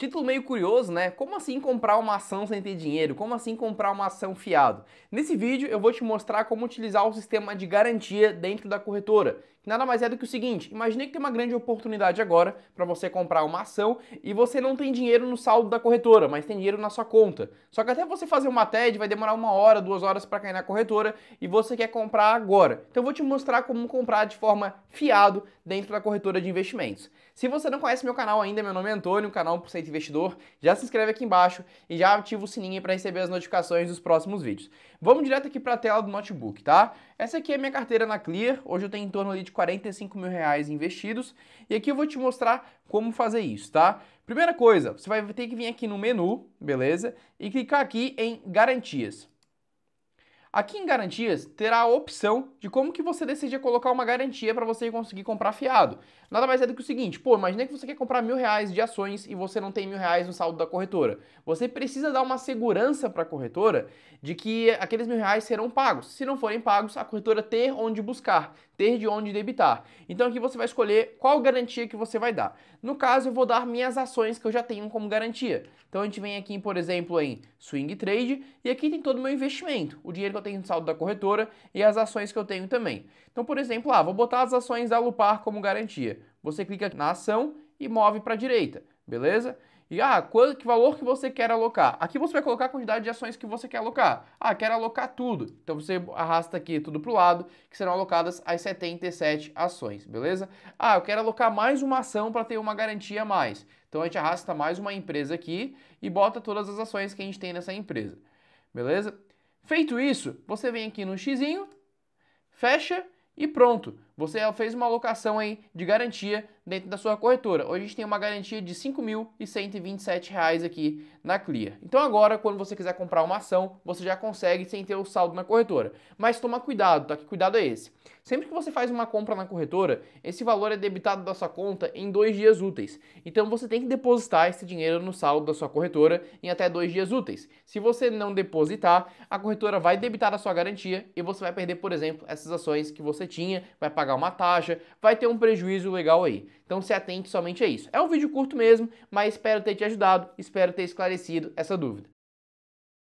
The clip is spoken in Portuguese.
Título meio curioso, né? Como assim comprar uma ação sem ter dinheiro? Como assim comprar uma ação fiado? Nesse vídeo eu vou te mostrar como utilizar o sistema de garantia dentro da corretora. Que nada mais é do que o seguinte: imagine que tem uma grande oportunidade agora para você comprar uma ação e você não tem dinheiro no saldo da corretora, mas tem dinheiro na sua conta. Só que até você fazer uma TED vai demorar uma hora, duas horas para cair na corretora e você quer comprar agora. Então eu vou te mostrar como comprar de forma fiado dentro da corretora de investimentos. Se você não conhece meu canal ainda, meu nome é Antônio, canal por 6 Perfeito Investidor, já se inscreve aqui embaixo e já ativa o sininho para receber as notificações dos próximos vídeos. Vamos direto aqui para a tela do notebook, tá? Essa aqui é minha carteira na Clear, hoje eu tenho em torno ali de 45 mil reais investidos e aqui eu vou te mostrar como fazer isso, tá? Primeira coisa, você vai ter que vir aqui no menu, beleza? E clicar aqui em Garantias. Aqui em garantias, terá a opção de como que você decide colocar uma garantia para você conseguir comprar fiado. Nada mais é do que o seguinte, pô, imagine que você quer comprar mil reais de ações e você não tem mil reais no saldo da corretora. Você precisa dar uma segurança para a corretora de que aqueles mil reais serão pagos. Se não forem pagos, a corretora ter onde buscar, ter de onde debitar. Então aqui você vai escolher qual garantia que você vai dar. No caso, eu vou dar minhas ações que eu já tenho como garantia. Então a gente vem aqui, por exemplo, em Swing Trade e aqui tem todo o meu investimento, o dinheiro que eu tenho tenho de saldo da corretora e as ações que eu tenho também. Então, por exemplo, ah, vou botar as ações da Lupar como garantia. Você clica na ação e move para a direita, beleza? E ah, qual, que valor que você quer alocar? Aqui você vai colocar a quantidade de ações que você quer alocar. Ah, quero alocar tudo. Então você arrasta aqui tudo para o lado, que serão alocadas as 77 ações, beleza? Ah, eu quero alocar mais uma ação para ter uma garantia a mais. Então a gente arrasta mais uma empresa aqui e bota todas as ações que a gente tem nessa empresa, beleza? Feito isso, você vem aqui no xizinho, fecha e pronto. Você fez uma alocação aí de garantia dentro da sua corretora. Hoje a gente tem uma garantia de R$ 5.127 aqui na CLIA. Então agora, quando você quiser comprar uma ação, você já consegue sem ter o saldo na corretora. Mas toma cuidado, tá? Que cuidado é esse? Sempre que você faz uma compra na corretora, esse valor é debitado da sua conta em dois dias úteis. Então você tem que depositar esse dinheiro no saldo da sua corretora em até dois dias úteis. Se você não depositar, a corretora vai debitar a sua garantia e você vai perder, por exemplo, essas ações que você tinha, vai pagar pagar uma taxa, vai ter um prejuízo legal aí. Então se atente somente a isso. É um vídeo curto mesmo, mas espero ter te ajudado, espero ter esclarecido essa dúvida.